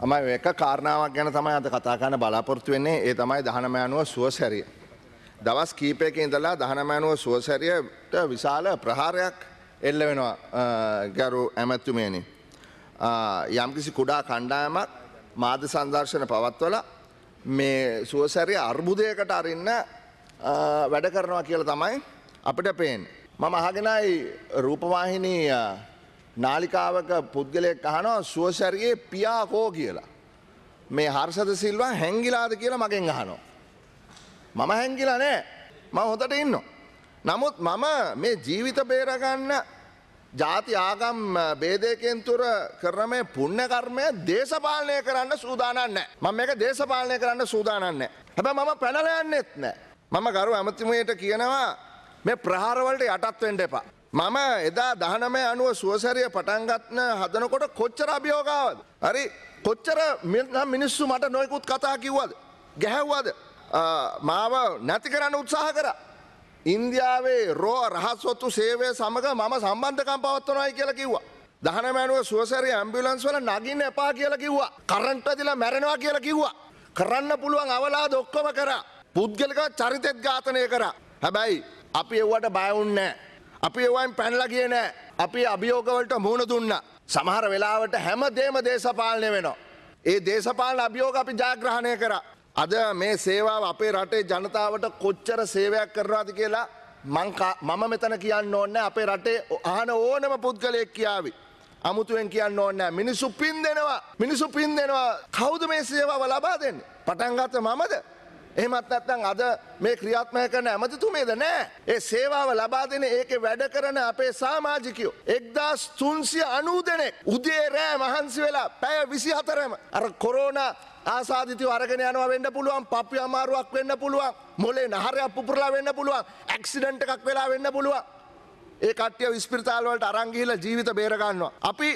ම එක කාරණාවක් ගැන තමයි අද කතාකන බලාපොරත්තු වෙන්නේ ඒ තමයි දහනමයනුව සුවසැරිය. දවස් කීපයක ඉඳලා දහනමෑනුව සුවසැරියට විශාල ප්‍රහාරයක් එල්ල වෙනවා ගැරු ඇමැත්තුමේනි. යම්කිසි කුඩා කණ්ඩායමක් මාධ සංදර්ශන පවත්වල මේ සුවසැරිය අර්බුදයකට අරන්න වැඩ කරනවා කියල තමයි අපිට පේෙන්. මම අහගෙනයි රූපවාහිනී නාලිකාවක පුද්ගලයක් අහනවා සුවසැරියේ පියා කෝ කියලා. මේ හර්ෂද සිල්වා හැංගිලාද කියලා මගෙන් අහනවා. මම හැංගිලා නෑ මම හොඳට ඉන්නවා. නමුත් මම මේ ජීවිත බේරගන්න ජාති ආගම් බේදයකෙන් තුර කරන මේ පුණ්‍ය කර්මය දේශපාලනය කරන්න සූදානම් නැහැ. මම මේක දේශපාලනය කරන්න සූදානම් නැහැ. හැබැයි මම පැනලා යන්නෙත් නැහැ. මම ගරු ඇමතිමුවේට කියනවා මේ ප්‍රහාරවලට යටත් වෙන්න එපා. මම එදා දහනමය අනුව සුවසැරිය පටන්ගත්න හදනකොට කොච්චර අභියෝගාවද. හරි කොච්චර මිනිස්සු මට නොයකුත් කතා කිව්වද. ගැහැව්වද මාව නැති කරන්න උත්සාහ කර. ඉන්දියාවේ රෝ රහස්වොත්තු සේවය සමඟ මම සම්බන්ධකම් පවත්වනයි කියල කිව්වා. දහනමෑනුව සුවසරි ඇම්බිලන්ස් වල නගින්න එපා කියලා කිව්වා. කරන්ටදිලා මැරෙනවා කියලා කිව්වා. කරන්න පුළුවන් අවලා දොක්කොම කර. පුද්ගලික චරිතෙත් ඝාතනය කර. හැබැයි අපි එව්වට බයවුන්නෑ. අපි ඒවයින් පැනලා කිය නෑ අපි අභියෝගවලට මුහුණ දුන්න. සමහර වෙලාවට හැම දේම දේශපාලනය වෙනවා. ඒ දේශපාලන අභියෝග අපි ජාග්‍රහණය කර. අද මේ සේවාව අපේ රටේ ජනතාවට කොච්චර සේවයක් කරවාද කියලා මම මෙතන කියන්න ඕන්න අපේ රටේ අහන ඕනම පුද්ගලයෙක් කියාවි. අමුතුවෙන් කියන්න ඕන්න මිනිසු පින් දෙනවා මිනිසු පින් දෙනවා කෞද මේ සේවාව ලබා දෙන්න පටන්ගත මමද එහෙමත් නැත්නම් අද මේ ක්‍රියාත්මක කරන ඇමතිතුමේද නෑ. ඒ සේවාව ලබා දෙන ඒකේ වැඩ කරන අපේ සමාජිකයෝ 1390 දෙනෙක් උදේ රෑ මහන්සි වෙලා පැය 24ම අර කොරෝනා ආසාධිතව අරගෙන යනවා වෙන්න පුළුවන් පපි අමාරුවක් වෙන්න පුළුවන් මොලේ නහරයක් පුපුරලා වෙන්න පුළුවන් ඇක්සිඩන්ට් එකක් වෙලා වෙන්න පුළුවන් ඒ කට්ටිය විස්පිරිතාල වලට අරන් ගිහිල්ලා ජීවිත බේර ගන්නවා අපි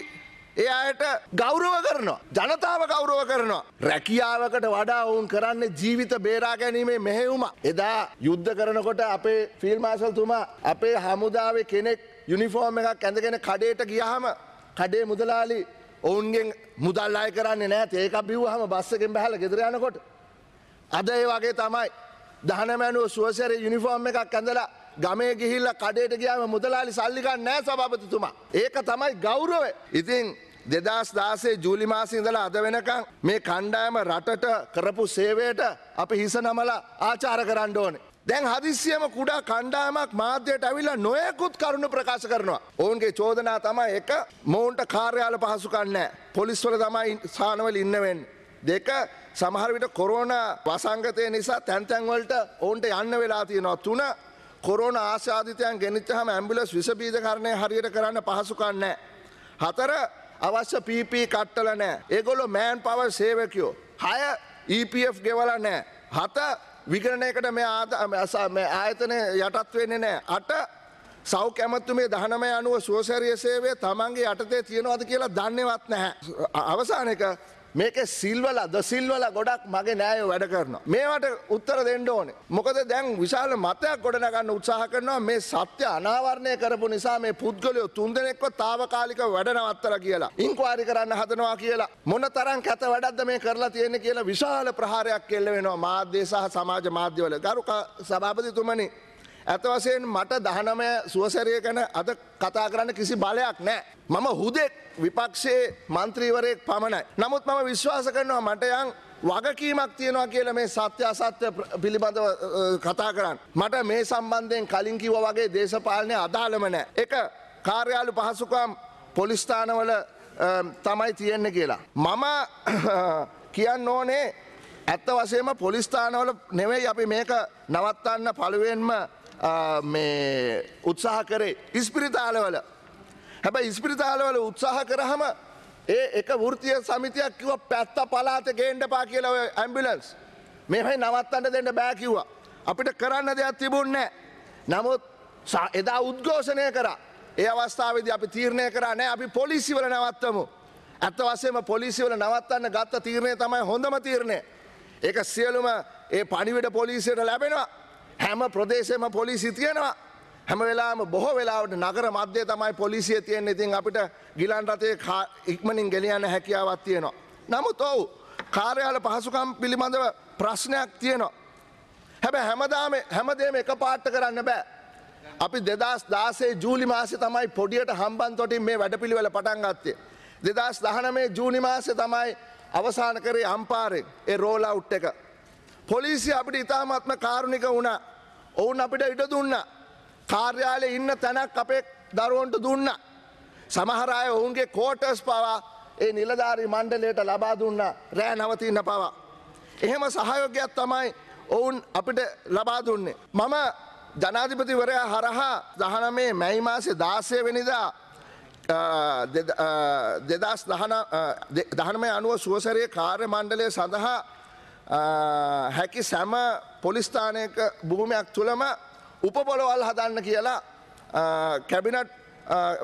ඒ අයට ගෞරව කරනවා. ජනතාව ගෞරව කරනවා. රැකියාවකට වඩා ඔවුන් කරන්නේ ජීවිත බේරා ගැනීමේ මෙහෙයුම. එදා යුද්ධ කරනකොට අපේ ෆිල් මාසල් තුමා අපේ හමුදාවේ කෙනෙක් යුනිෆෝර්ම් එකක් ඇඳගෙන කඩේට ගියහම කඩේ මුදලාලි ඔවුන්ගෙන් මුදල් අය කරන්නේ නැහැ. ඒක බිව්වහම බස් එකෙන් බහලා ගෙදර යනකොට අද ඒ වගේ තමයි දහනමැනුව සුවසරේ යුනිෆෝර්ම් එකක් ඇඳලා ගමේ ගිහිල්ල කඩේට ගියාම මුදලාලි සල්ලිකන්න නෑ සභාපතිතුමා. ඒක තමයි ගෞරව. ඉතින් දෙදස් දාසේ ජූලි මාසිඉඳලා අද වෙනකං මේ කණ්ඩායම රටට කරපු සේවයට අපි හිස නමලා ආචාර කරන්න ඕනේ. දැන් හදිසියම කුඩා කණ්ඩායමක් මාධ්‍යයට ඇවිල්ලා නොයකුත් කරුණු ප්‍රකාශ කරනවා. ඔවුන්ගේ චෝදනා තමයි එක මොවුන්ට කාර්යාල පහසුකන්නෑ. පොලිස්වල තමයි සානවල ඉන්නවෙන්න. දෙක සමහරවිට කොරෝණ වසංගතය නිසා තැන්තැන්වලට ඔවුන්ට යන්න වෙලා තියෙනවා තුන කොරෝන ආශාධිතයන් ගෙනිච්චහම ඇම්බිලස් විස බීජකරණය හරියට කරන්න පහසුකම් නැහැ. හතර අවශ්‍ය PP කට්ටල නැහැ. ඒගොල්ලෝ මෑන් පවර් සේවකයෝ. හය EPF ගෙවලා නැහැ. හත විගණනයකට මේ ආයතනය යටත් වෙන්නේ නැහැ. අට සෞ කැමත්තුමේ දහනම අනුව සුවසැරිය සේවය තමන්ගේ යටතේ තියෙනවද කියලා දන්නේවත් නැහැ. අවසාන එක මේක සිල්වල දසිල්වල ගොඩක් මගේ නෑය වැඩ කරන. මේවට උත්තර දෙන්න ඕනේ. මොකද දැන් විශාල මතයක් ගොඩනගන්න උත්සාහ කරනවා මේ සත්‍ය අනාවරණය කරපු නිසා මේ පුද්ගලයෝ තුන්දෙනෙක්ව తాවකාලික වැඩ නවත්තලා කියලා. ඉන්කුවාරි කරන්න හදනවා කියලා. මොන තරම් කැත වැඩක්ද මේ කරලා තියෙන්නේ කියලා විශාල ප්‍රහාරයක් එල්ල වෙනවා මාධ්‍ය සහ සමාජ මාධ්‍යවල. ගරුක සභාපතිතුමනි ඇත වශයෙන් මට දහනමය සුවසැරය ගැන අද කතා කරන්න කිසි බලයක් නෑ. මම හුදෙක් විපක්ෂයේ මන්ත්‍රීවරයෙක් පමණයි. නමුත් මම විශ්වාස කරනවා මට යන් වගකීමක් තියෙනවා කියලා මේ සත්‍ය අසත්‍ය පිළිබඳව කතා කරන්න. මට මේ සම්බන්ධයෙන් කලින් කිව්ව වගේ දේශපාලනය අදාළම නෑ. එක කාර්යාලු පහසුකම් පොලිස්ථානවල තමයි තියෙන්න කියලා. මම කියන්න ඕනේ ඇත්ත වශයෙන්ම පොලිස්ථානවල නෙවෙයි අපි මේක නවත්තන්න පළුවෙන්ම උත්සාහ කරේ ඉස්පිරිතාලවල. හැබැයි ඉස්පිරිතාලවල උත්සාහ කරහම ඒ එක වෘතිය සමිතියක් කිව පැත්ත පලාත ගේන්ඩපා කියලව ඇම්බිලන්ස් මෙහයි නවත්තන්න දෙන්න බෑකිව්වා. අපිට කරන්න දෙයක් තිබුන්නේ. නමුත් එදා උද්ඝෝෂණය කර ඒ අවස්ථාවද අපි තීරණය කරන්නේ අපි පොලිසිවල නවත්තමු. ඇත්ත වසේම පොලිසිවල නවත්තන්න ගත්ත තීරණය තමයි හොඳම තීරණය. ඒක සියලුම ඒ පනිවිට පොලිසියට ලැබෙනවා හැම ප්‍රදේශයම පොලිසි තියෙනවා. හැම වෙලාම බොහෝ වෙලාවට නගර මධ්‍යය තමයි පොලිසිය තියෙන් ඉතින් අපිට ගිලන් රතේ ඉක්මනින් ගෙලියන්න හැකියාවත් තියෙනවා. නමුත් ඔවු කාර්යාල පහසුකම් පිළිබඳව ප්‍රශ්නයක් තියෙනවා. හැබ හැමදාම හැමදේම එක පාට්ට කරන්න බෑ. අපි දෙදස් දාසේ ජූලි මාසය තමයි පොඩියට හම්බන් තොටින් මේ වැඩපිළිවෙල පටන් ගත්තේ. දෙදස් දහනමේ ජූනි මාසය තමයි අවසාන කරේ අම්පාරෙන් ඒ රෝල අවුට් එක. පොලිසි අපිට ඉතාමත්ම කාරුණික වුණා ඔවුන් අපිට ඉඩ දුන්න. කාර්යාලය ඉන්න තැනක් අපේ දරුවන්ට දුන්න. සමහරය ඔවුන්ගේ කෝටර්ස් පවා ඒ නිලධාරී මණ්ඩලයට ලබා දුන්න රෑ නවතින්න පවා. එහෙම සහයෝගයක් තමයි ඔවුන් අපිට ලබා දුන්නේ. මම ජනාධිපතිවරයා හරහා දහනමේ මැයි මාසේ දාසය වෙනිදා දෙදස් දහනමය අනුව සුවසරයේ කාර්ය මණ්ඩලය සඳහා හැකි සැම පොලිස්ථානයක භූමයක් තුළම උපබොලවල් හදන්න කියලා කැබිනට්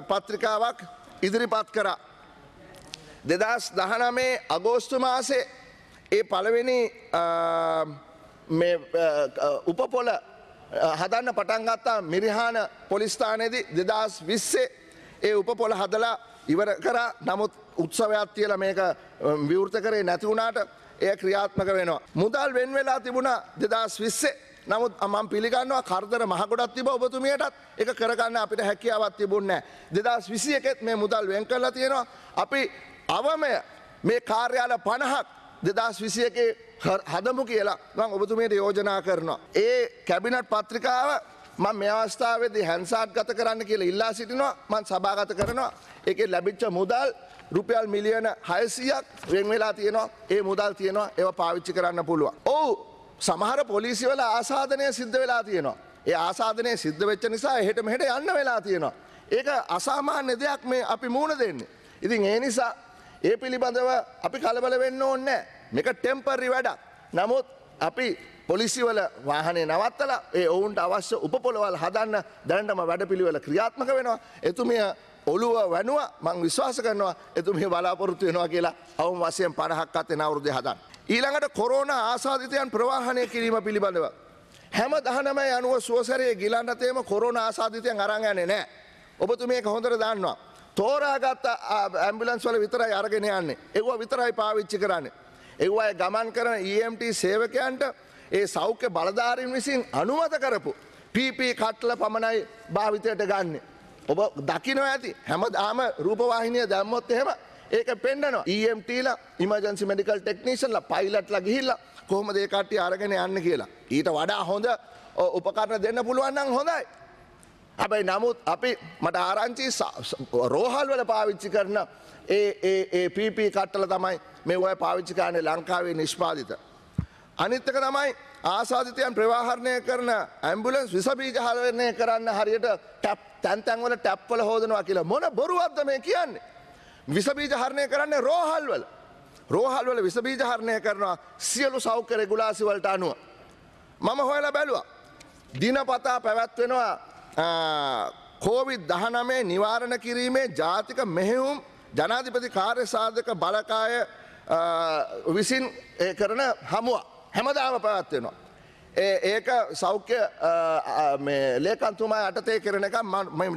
පත්‍රිකාවක් ඉදිරිපත් කරා. දෙදස් දහනමේ අගෝස්තු මාසේ ඒ පළවෙනි උපපොල හදන්න පටන්ගත්තා මිරිහාන පොලිස්ථානයේදී දෙදස් විස්සේ ඒ උපපොල හදලා ඉවර කර නමුත් උත්සවයක් තියල මේක විවෘත කරේ නැතිවුණාට එය ක්‍රියාත්මක වෙනවා. මුදල් වෙන් වෙලා තිබුණා දෙදස් විස්සේ නමුත් මම පිළිගන්නවා කරදර මහගොඩක් තිබ ඔබතුමියටත් එක කරගන්න අපිට හැකියාවක් තිබුණේ නැහැ. 2021 මේ මුදල් වෙන් කරලා තියෙනවා. අපි අවමය මේ කාර්යාල 50ක් 2021 හදමු කියලා මම ඔබතුමියට යෝජනා කරනවා. ඒ කැබිනට් පත්‍රිකාව මම මේ අවස්ථාවේදී හැන්සාට් ගත කරන්න කියලා ඉල්ලා සිටිනවා. මම සභාගත කරනවා. ඒකේ ලැබිච්ච මුදල් රුපියල් මිලියන හයසියක් වෙන් වෙලා තියෙනවා ඒ මුදල් තියෙනවා ඒව පාවිච්චි කරන්න පුළුවන්. ඔවු සමහර පොලිසිවල ආසාධනය සිද්ධ වෙලා තියෙනවා. ඒ ආසාධනය සිද්ධ වෙච්ච නිසා එහෙට මෙහෙට යන්න වෙලා තියෙනවා. ඒක අසාමාන්‍ය දෙයක් මේ අපි මූුණ දෙන්නේ. ඉතින් ඒ නිසා ඒ පිළිබඳව අපි කලබල වෙන්න ඕන්නෑ මේක ටෙම්පරි වැඩක්. නමුත් අපි පොලිසිවල වාහනේ නවත්තල ඒ ඔවුන්ට අවශ්‍ය උපපොළවල් හදන්න දැනටම වැඩපිළිවෙල ක්‍රියාත්මක වෙනවා. එතුමිය ඔළුව වැනුවා මං විශ්වාස කරනවා එතුමිය බලාපොරොත්තු වෙනවා කියලා අවම වශයෙන් 50ක් අතේ අවුරුද්දේ හදන්න. ඊළඟට කොරෝනා ආසාදිතයන් ප්‍රවාහණය කිරීම පිළිබඳව හැම 19යි 90 සුවසරයේ ගිලන් රටේම කොරෝනා ආසාදිතයන් අරන් යන්නේ නැහැ. ඔබතුමියක හොඳට දන්නවා. තෝරාගත් ඇම්බිලන්ස් වල විතරයි අරගෙන යන්නේ. ඒව විතරයි පාවිච්චි කරන්නේ. ඒව අය ගමන් කරන EMT සේවකයන්ට ඒ සෞඛ්‍ය බලධාරීන් විසින් අනුමත කරපු PP කට්ල පමණයි භාවිතයට ගන්නේ. ඔබ දකිනවා ඇති හැමදාම රූපවාහිනය දැම්මොත් එහෙම ඒක පෙන්ඩනවා EMTලා ඉමජන්සි මඩිකල් ටෙක්නීෂන්ල පයිලට්ල ගිහිල්ල කොහොම දෙකට්ටි අරගෙන යන්න කියලා. ඊට වඩා හොඳ උපකරණ දෙන්න පුළුවන්නම් හොඳයි. හැබැයි නමුත් අපි මට ආරංචි රෝහල් වල පාවිච්චි කරන ඒ PP කට්ටල තමයි මේ ඔය පාවිච්චි කරන්නේ ලංකාවේ නිෂ්පාදිත. අනිත් එක තමයි ආසාධිතයන් ප්‍රවාහරණය කරන ඇම්බුලන්ස් විසබීජ හලවරණය කරන්න හරියට ටැප් තැන්තැන්වල ටැප්වල හෝදනවා කියලා මොන බොරුවක්ද මේ කියන්නේ. විසබීජ හරණය කරන්නේ රෝහල්වල. රෝහල්වල විසබීජ හරණය කරනවා සියලු සෞඛ්‍ය රෙගුලාසිවලට අනුව. මම හොයලා බැලුවා. දිනපතා පැවැත්වෙනවා කෝවිඩ් දහනමේ නිවාරණ කිරීමේ ජාතික මෙහෙවුම් ජනාධිපති කාර්ය සාධක බලකාය විසින් කරන හමුවා. හැමදාම පැවැත්වෙනවා. ඒක සෞඛ්‍ය ලේකන්තුමා යටතේ කරන එක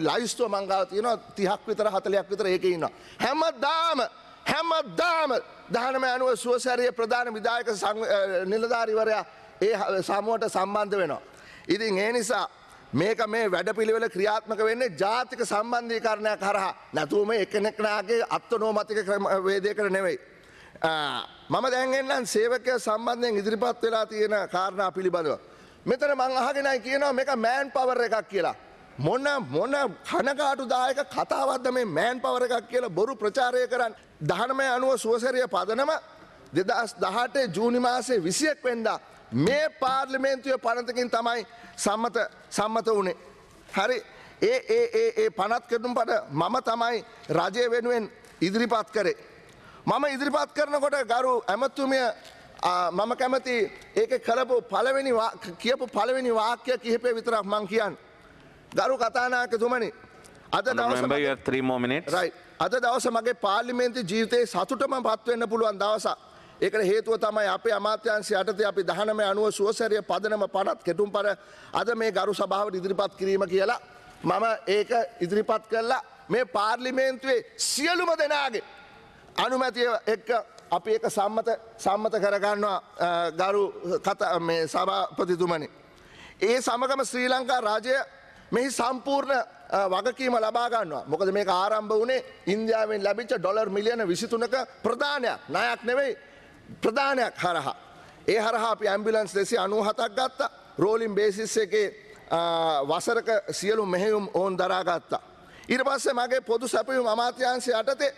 ලයිස්තුව මංගාව තියෙන තිහක් විතර හතලයක් විතර ඒක ඉන්න. හැමදාම හැමදාම දහනම අනුව සුවසැරිය ප්‍රධාන විදායක නිලධාරිවරයා ඒ සමුවට සම්බන්ධ වෙනවා. ඉතින් ඒ නිසා මේක මේ වැඩපිළිවෙල ක්‍රියාත්මක වෙන්නේ ජාතික සම්බන්ධීකරණයක් හරහා නැතුවම එකනෙක්නාගේ අත්වනෝමතික වේදයකට නෙවෙයි. මම දැන්ගෙන්න්නම් සේවකය සම්බන්ධයෙන් ඉදිරිපත් වෙලා තියෙන කාරණා පිළිබඳව. මෙතන මං අහගෙනයි කියනවා මේක මෑන් පවර එකක් කියලා. මොන මොන කනකාටු දායක කතාවද්ද මේ මෑන් පවර එකක් කියලා බොරු ප්‍රචාරය කරන්න. දහනමය අනුව සුවසරිය පදනම දෙදස් දහටේ ජූනි මාසේ විසියෙක් වෙන්ඩා. මේ පාර්ලිමේන්තුවය පනතකින් තමයි සම්මත සම්මත වනේ. හරි ඒ ඒ ඒ පනත් කරනුම් පට මම තමයි රජය වෙනුවෙන් ඉදිරිපත් කරේ. මම ඉදිරිපත් කරනකොට ගරු ඇමතුමිය මම කැමති ඒක කළපු පළවෙනි කියපු පළවෙනි වාක්‍ය කිහිපේ විතරක් මං කියන්න. ගරු කතානායකතුමනි අද දවස අද දවස මගේ පාර්ලිමේන්තු ජීවිතයේ සතුටම පත්වෙන්න පුළුවන් දවසක්. ඒකට හේතුව තමයි අපේ අමාත්‍යංශය යටතේ අපි 19 අනුව සුවසැරිය පදනම පනත් කෙටුම්පර අද මේ ගරු සභාවට ඉදිරිපත් කිරීම කියලා මම ඒක ඉදිරිපත් කළා මේ පාර්ලිමේන්තුවේ සියලුම දෙනාගේ අනුමැතිය එක්ක අපි එක සම්මත සම්මත කරගන්නවා ගරු සභාපතිතුමනි. ඒ සමගම ශ්‍රී ලංකා රාජය මෙහි සම්පූර්ණ වගකීම ලබාගන්නවා මොකද මේ ආරම්භ වනේ ඉන්දියාවෙන් ලැබිච්ච ඩොලර් මිලියන විසිතුනක ප්‍රධානයක් නයක් නෙවෙයි ප්‍රධානයක් හරහා. ඒ හරහා අපි ඇම්බිලන්ස් දෙසි අනුහතක් ගත්ත රෝලිම් බේසිස් එකේ වසරක සියලු මෙහෙයුම් ඔවුන් දරාගත්තා. ඉරපස්සේ මගේ පොදු සැපයුම් අමාත්‍යංශය යටතේ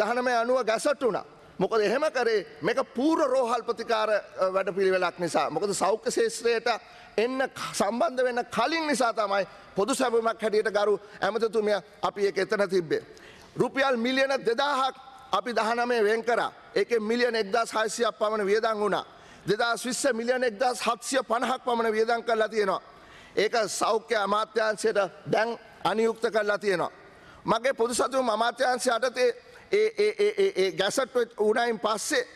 දහනමය අනුව ගැසට් වුණා. මොකද එහෙම කරේ මේක පූර්ව රෝහල් ප්‍රතිකාර වැඩපිළිවෙලක් නිසා. මොකද සෞඛ්‍ය ශේත්‍රයට එන්න සම්බන්ධ වෙන්න කලින් නිසා තමයි පොදු සැබමක් හැටියට ගරු ඇමතතුමිය අපි ඒක එතන තිබ්බේ. රුපියල් මිලියන දෙදාහක් අපි දහනමේ වෙන් කරා. ඒකෙන් මිලියන එක්දස් හයිසියක් පමණ වියදන් වුණා. දෙදස් විස්ස මිලියන එක්දස් හත්සිය පණහක් පමණ වියදන් කරලා තියෙනවා. ඒක සෞඛ්‍ය අමාත්‍යංශයට දැන් අනියුක්ත කරලා තියෙනවා. මගේ පොදු සතුම අමාත්‍යංශය යටතේ ඒ ගැසට් උනයින් පස්සේ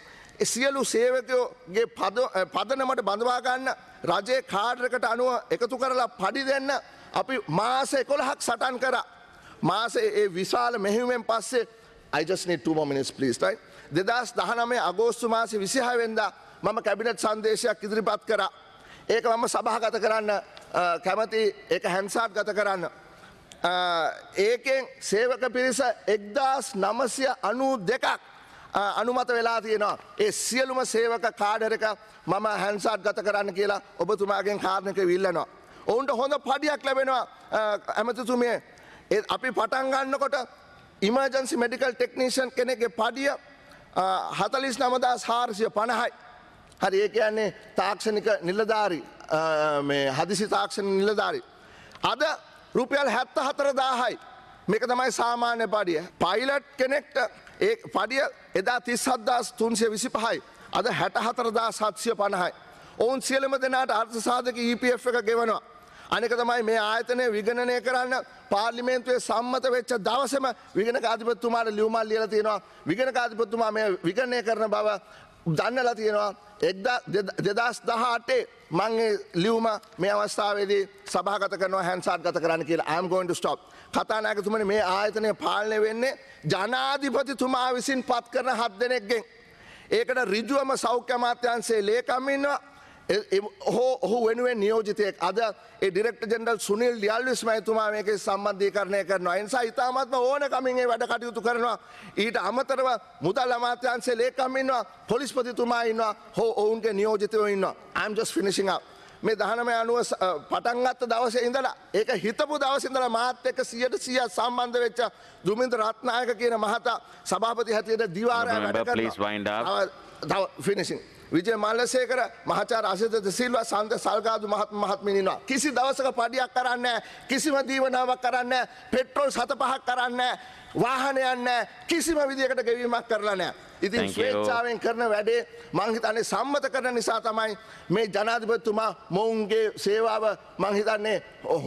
සියලු සේවකයෝගේ පදනමට බඳවාගන්න රජය කාර්යකට අනුව එකතු කරලා පඩි දෙන්න අපි මාස එකොළහක් සටන් කර මාස ඒ විශාල මෙහිුවෙන් පස්සේ අයිජස්නටමනිස් පලිස්ටයි දෙදස් දහනමේ අගෝස්තු මාසි විසිහවෙන්දා මම කැබිනට් සංදේශයක් ඉදිරිපත් කර ඒක මම සභහගත කරන්න කැමති ඒ හැන්සාට් ගත කරන්න ඒකෙන් සේවක පිරිස එක්දස් නමසය අනූ දෙකක් අනුමත වෙලා තියෙනවා. ඒ සියලුම සේවක කාඩරක මම හැන්සාට් ගත කරන්න කියලා ඔබතුමාගෙන් කාරණක විල්ලනවා. ඔවුන්ට හොඳ පඩියක් ලැබෙනවා ඇමතිතුමිය. අපි පටන් ගන්නකොට ඉමර්ජන්සි මඩිකල් ටෙක්නීෂන් කෙනෙගේ පඩිය හතලිස් නමදා සාර්සිය පණහයි. හරි ඒ කියන්නේ තාක්ෂණික නිලධාරි හදිසි තාක්ෂණ නිලධාරි. අද රුපියල් හැත්ත හතර දාහයි. මේක තමයි සාමාන්‍ය පඩිය. පයිලට් කෙනෙක්ට ඒ පඩිය එදා තිස් හද්දාස් තුන්සිය විසි පහයි. අද හැට හතරදා සත්සිය පණහයි. ඔවුන් සියලම දෙනාට අර්ථසාධක EPF එක ගෙවනවා. අනෙක තමයි මේ ආයතනය විගණනය කරන්න පාර්ලිමේන්තුවේ සම්මත වෙච්ච දවසම විගණක අධිපතිතුමාට ලියුමක් ලියලා තියෙනවා. විගණක අධිපතිතුමා මේ විගණනය කරන බව දන්නලා තියෙනවා. 2018 මම ලියුම මේ අවස්ථාවේදී සභාගත කරනවා හැන්සාට් ගත කරන්න කියලා I'm going to stop. කතානායකතුමනි මේ ආයතනය පාලනය වෙන්නේ ජනාධිපතිතුමා විසින් පත් කරන හත් දෙනෙක්ගෙන්. ඒකට ඍජුවම සෞඛ්‍ය අමාත්‍යංශයේ ලේකම් ඉන්නවා. හෝ ඔහු වෙනුවෙන් නියෝජිතයෙක් අද ඒ ඩිරෙක්ටර් ජෙනරල් සුනිල් ලියල්විස් මහතුමා මේකේ සම්බන්ධීකරණය කරනවා. ඒ නිසා ඊටාත්ම ඕනකමින් ඒ වැඩ කටයුතු කරනවා. ඊට අමතරව මුදල් අමාත්‍යාංශයේ ලේකම් ඉන්නවා, පොලිස්පතිතුමා ඉන්නවා, හෝ ඔවුන්ගේ නියෝජිතයෝ ඉන්නවා. I'm just finishing up. මේ දහනමය අනුව පටන්ගත්ත දවස ඉඳලා ඒක හිතපු දවසිඳල මාත් එක සියට සිය සම්බන්ධ වෙච්ච දුමින්ද රත්නායක කියන මහතා සභාපති හැතියට දිවාරය වැඩ ලිස් වයින්ඩ ෆිනිසින්. විජය මල්ලසේකර මහාචාර්ය අසිත සිල්වා සඳ සල්ගාදු මහත් මහත්මිනිනවා. කිසි දවසක පඩියක් කරන්නේ නැහැ. කිසිම දීවනාවක් කරන්නේ නැහැ. පෙට්‍රෝල් 7 5ක් කරන්නේ නැහැ. වාහනයක් නැහැ. කිසිම විදියකට ගෙවීමක් කරලා නැහැ. ඉතින් ස්වේච්ඡාවෙන් කරන වැඩේ මං හිතන්නේ සම්මත කරන නිසා තමයි මේ ජනාධිපතිතුමා මොවුන්ගේ සේවාව මං හිතන්නේ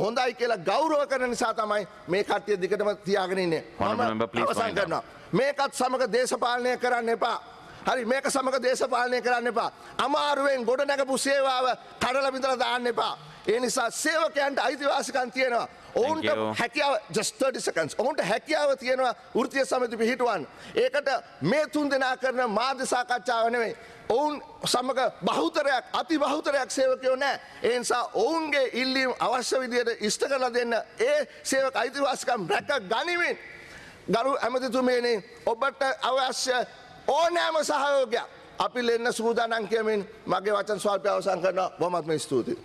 හොඳයි කියලා ගෞරව කරන නිසා තමයි මේ කට්ටිය දිගටම තියාගෙන ඉන්නේ. මම අවසන් කරනවා. මේකත් සමග දේශපාලනය කරන්න එපා. හරි මේක සමග දේශපාලනය කරන්න එපා. අමාරුවෙන් ගොඩ නැගපු සේවාව කඩල බිඳලා දාන්න එපා. ඒ නිසා සේවකයන්ට අයිතිවාසිකම් තියෙනවා. ඔවුන්ට හැකියාව ජස්තඩිසකන්ස් ඔවුන්ට හැකියාව තියෙනවා ෘතිය සමති පිහිටුවන්. ඒකට මේ තුන් දෙනා කරන මාධ්‍ය සාකච්ඡාව නෙවෙයි. ඔවුන් සමඟ බහුතරයක් අති බහුතරයක් සේවකයෝ නෑ. ඒනිසා ඔවුන්ගේ ඉල්ලීම් අවශ්‍ය විදියට ඉෂ්ට කරලා දෙන්න ඒ සේවක අයිතිවාසිකම් රැක ගනිමින්. ගරු ඇමතිතුමේනේ ඔබට අවශ්‍ය ඕනෑම සහයෝගයක් අපි ලෙන්න සූදානම් කියමින් මගේ වචන ස්වල්පය අවසන් කරනවා බොහොමත්ම ස්තුතියි